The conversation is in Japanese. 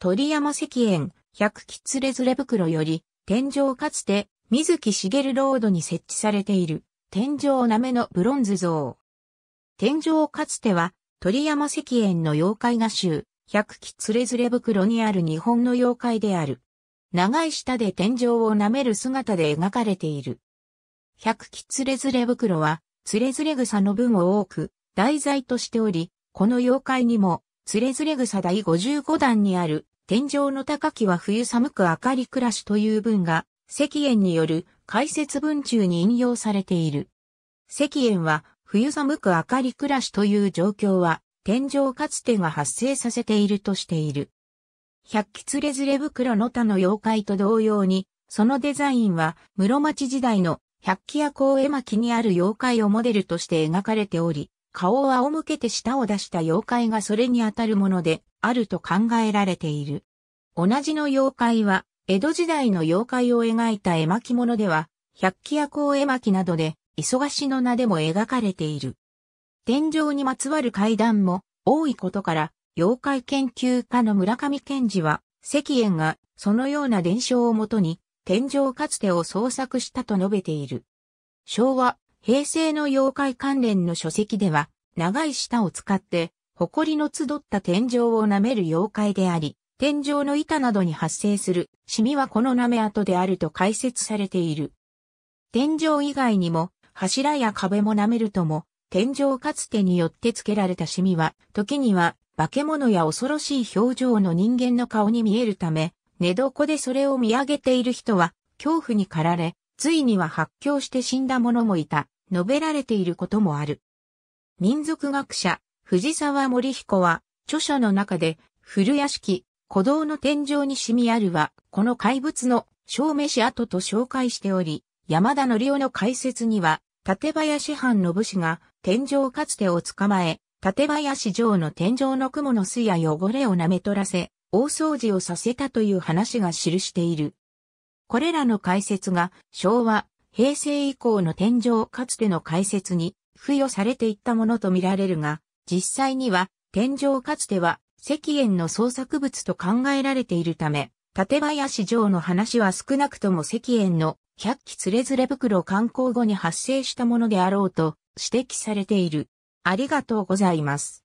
鳥山石燕、百吉レズレ袋より、天井かつて、水木しげるロードに設置されている、天井なめのブロンズ像。天井かつては、鳥山石燕の妖怪画集、百吉レズレ袋にある日本の妖怪である。長い舌で天井を舐める姿で描かれている。百吉レズレ袋は、つれずれ草の分を多く、題材としており、この妖怪にも、つれずれ草第55段にある、天井の高きは冬寒く明かり暮らしという文が、石燕による解説文中に引用されている。石燕は、冬寒く明かり暮らしという状況は、天井かつてが発生させているとしている。百鬼つれずれ袋の他の妖怪と同様に、そのデザインは室町時代の百鬼夜行絵巻にある妖怪をモデルとして描かれており、顔を仰向けて舌を出した妖怪がそれにあたるもので、あると考えられている。同じの妖怪は、江戸時代の妖怪を描いた絵巻物では、百鬼夜行絵巻などで、忙しの名でも描かれている。天井にまつわる階段も多いことから、妖怪研究家の村上健二は、石燕がそのような伝承をもとに、天井かつてを創作したと述べている。昭和平成の妖怪関連の書籍では、長い舌を使って、埃の集った天井を舐める妖怪であり、天井の板などに発生するシミはこの舐め跡であると解説されている。天井以外にも、柱や壁も舐めるとも、天井かつてによって付けられたシミは、時には化け物や恐ろしい表情の人間の顔に見えるため、寝床でそれを見上げている人は恐怖に駆られ、ついには発狂して死んだ者もいた、述べられていることもある。民族学者、藤沢森彦は、著書の中で、古屋敷、古道の天井に染みあるは、この怪物の証明し跡と紹介しており、山田則夫の解説には、立林藩の武士が天井かつてを捕まえ、立林城の天井の雲の巣や汚れを舐め取らせ、大掃除をさせたという話が記している。これらの解説が昭和、平成以降の天井かつての解説に付与されていったものとみられるが、実際には天井かつては石燕の創作物と考えられているため、縦林城の話は少なくとも石燕の百鬼連れ連れ袋観光後に発生したものであろうと指摘されている。ありがとうございます。